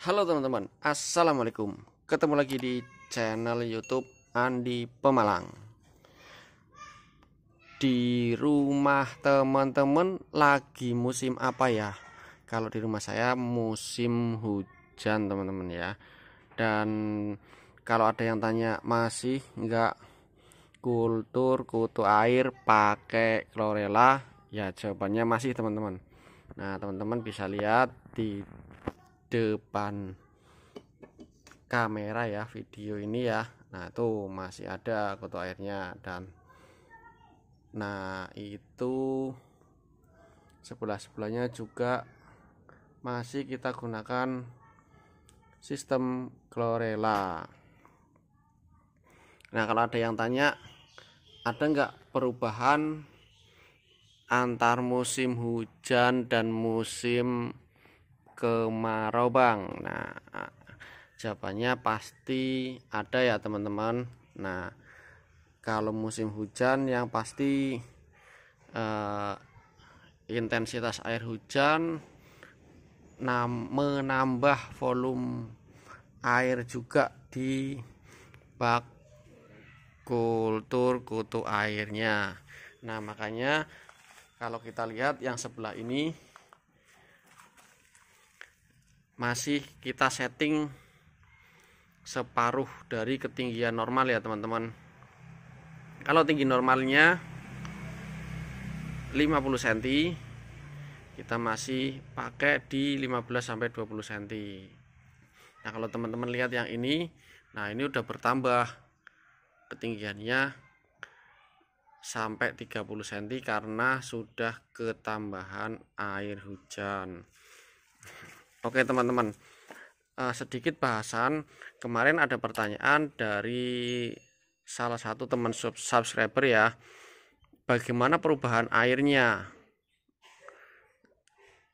Halo teman-teman, Assalamualaikum Ketemu lagi di channel youtube Andi Pemalang Di rumah teman-teman lagi musim apa ya? Kalau di rumah saya musim hujan teman-teman ya Dan kalau ada yang tanya masih enggak kultur kutu air pakai chlorella? Ya jawabannya masih teman-teman Nah teman-teman bisa lihat di depan kamera ya video ini ya nah itu masih ada kutu airnya dan nah itu sebelah-sebelahnya juga masih kita gunakan sistem chlorella nah kalau ada yang tanya ada nggak perubahan antar musim hujan dan musim kemarau bang nah jawabannya pasti ada ya teman-teman nah kalau musim hujan yang pasti eh, intensitas air hujan menambah volume air juga di bak kultur kutu airnya nah makanya kalau kita lihat yang sebelah ini masih kita setting separuh dari ketinggian normal ya teman-teman kalau tinggi normalnya 50 cm kita masih pakai di 15 sampai 20 cm nah kalau teman-teman lihat yang ini nah ini udah bertambah ketinggiannya sampai 30 cm karena sudah ketambahan air hujan Oke teman-teman uh, sedikit bahasan kemarin ada pertanyaan dari salah satu teman sub subscriber ya bagaimana perubahan airnya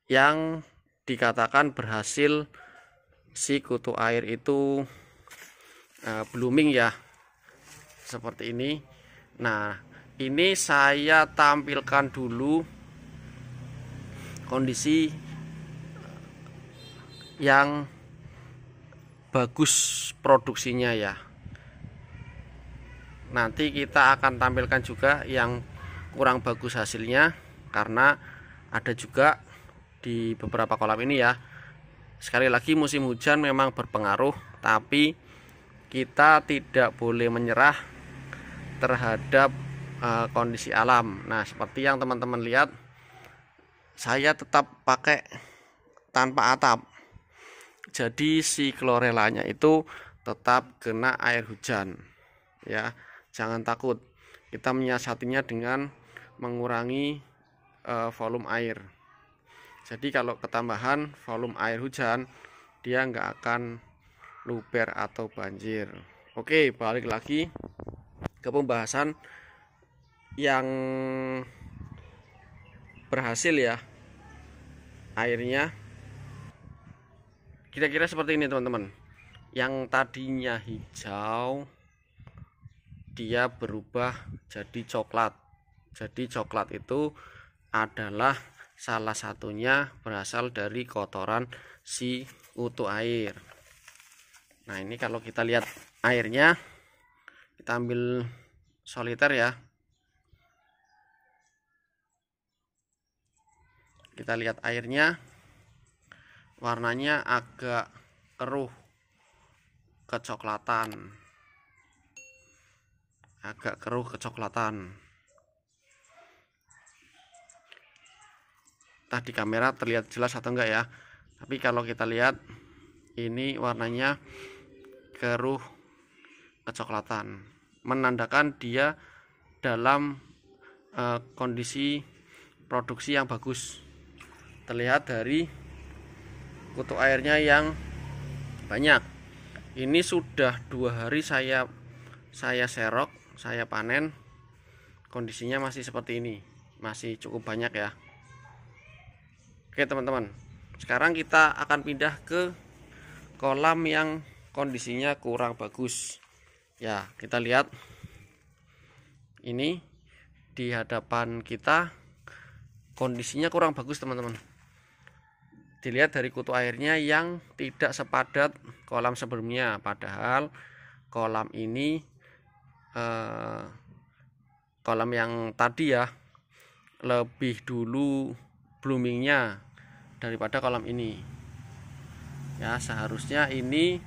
yang dikatakan berhasil si kutu air itu uh, blooming ya seperti ini nah ini saya tampilkan dulu kondisi yang bagus produksinya ya nanti kita akan tampilkan juga yang kurang bagus hasilnya karena ada juga di beberapa kolam ini ya sekali lagi musim hujan memang berpengaruh tapi kita tidak boleh menyerah terhadap uh, kondisi alam nah seperti yang teman-teman lihat saya tetap pakai tanpa atap jadi si klorelanya itu tetap kena air hujan ya jangan takut kita menyiasatinya dengan mengurangi uh, volume air jadi kalau ketambahan volume air hujan dia nggak akan luber atau banjir oke balik lagi ke pembahasan yang berhasil ya airnya kira kira seperti ini teman-teman yang tadinya hijau dia berubah jadi coklat jadi coklat itu adalah salah satunya berasal dari kotoran si utu air nah ini kalau kita lihat airnya kita ambil soliter ya kita lihat airnya warnanya agak keruh kecoklatan agak keruh kecoklatan entah kamera terlihat jelas atau enggak ya tapi kalau kita lihat ini warnanya keruh kecoklatan menandakan dia dalam uh, kondisi produksi yang bagus terlihat dari kutu airnya yang banyak ini sudah dua hari saya saya serok saya panen kondisinya masih seperti ini masih cukup banyak ya oke teman-teman sekarang kita akan pindah ke kolam yang kondisinya kurang bagus ya kita lihat ini di hadapan kita kondisinya kurang bagus teman-teman dilihat dari kutu airnya yang tidak sepadat kolam sebelumnya padahal kolam ini eh, kolam yang tadi ya lebih dulu bloomingnya daripada kolam ini ya seharusnya ini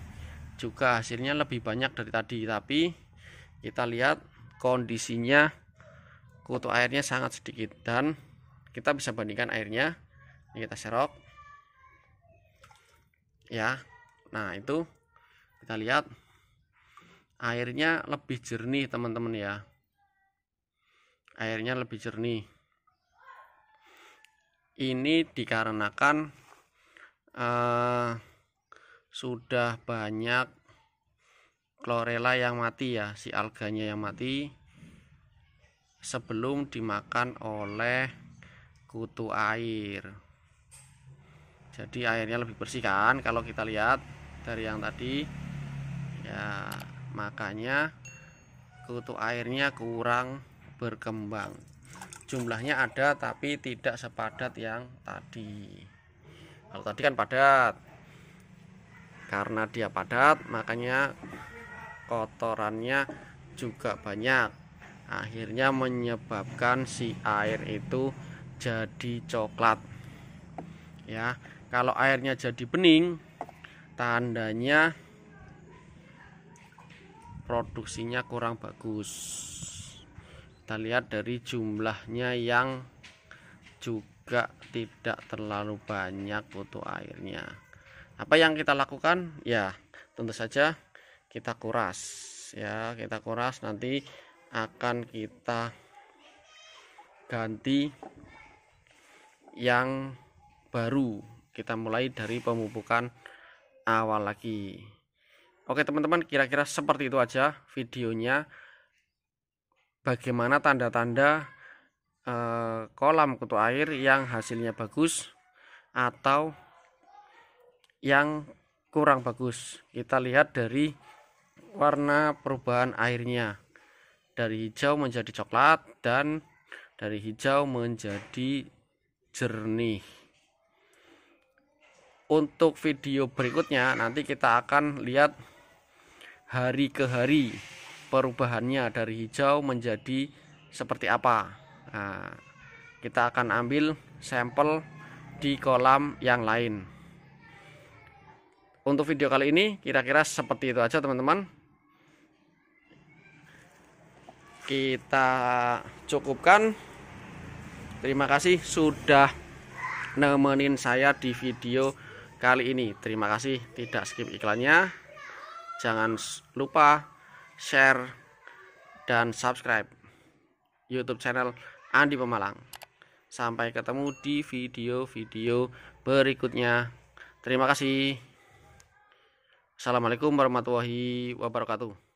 juga hasilnya lebih banyak dari tadi tapi kita lihat kondisinya kutu airnya sangat sedikit dan kita bisa bandingkan airnya ini kita serok ya nah itu kita lihat airnya lebih jernih teman-teman ya airnya lebih jernih ini dikarenakan uh, sudah banyak klorela yang mati ya si alganya yang mati sebelum dimakan oleh kutu air jadi airnya lebih bersih kan kalau kita lihat dari yang tadi ya makanya kutu airnya kurang berkembang jumlahnya ada tapi tidak sepadat yang tadi kalau tadi kan padat karena dia padat makanya kotorannya juga banyak akhirnya menyebabkan si air itu jadi coklat ya kalau airnya jadi bening tandanya produksinya kurang bagus kita lihat dari jumlahnya yang juga tidak terlalu banyak butuh airnya apa yang kita lakukan ya tentu saja kita kuras ya kita kuras nanti akan kita ganti yang baru kita mulai dari pemupukan awal lagi oke teman-teman kira-kira seperti itu aja videonya bagaimana tanda-tanda eh, kolam kutu air yang hasilnya bagus atau yang kurang bagus kita lihat dari warna perubahan airnya dari hijau menjadi coklat dan dari hijau menjadi jernih untuk video berikutnya nanti kita akan lihat hari ke hari perubahannya dari hijau menjadi seperti apa nah, kita akan ambil sampel di kolam yang lain untuk video kali ini kira-kira seperti itu aja teman-teman kita cukupkan terima kasih sudah nemenin saya di video kali ini. Terima kasih tidak skip iklannya. Jangan lupa share dan subscribe YouTube channel Andi Pemalang. Sampai ketemu di video-video berikutnya. Terima kasih. Assalamualaikum warahmatullahi wabarakatuh.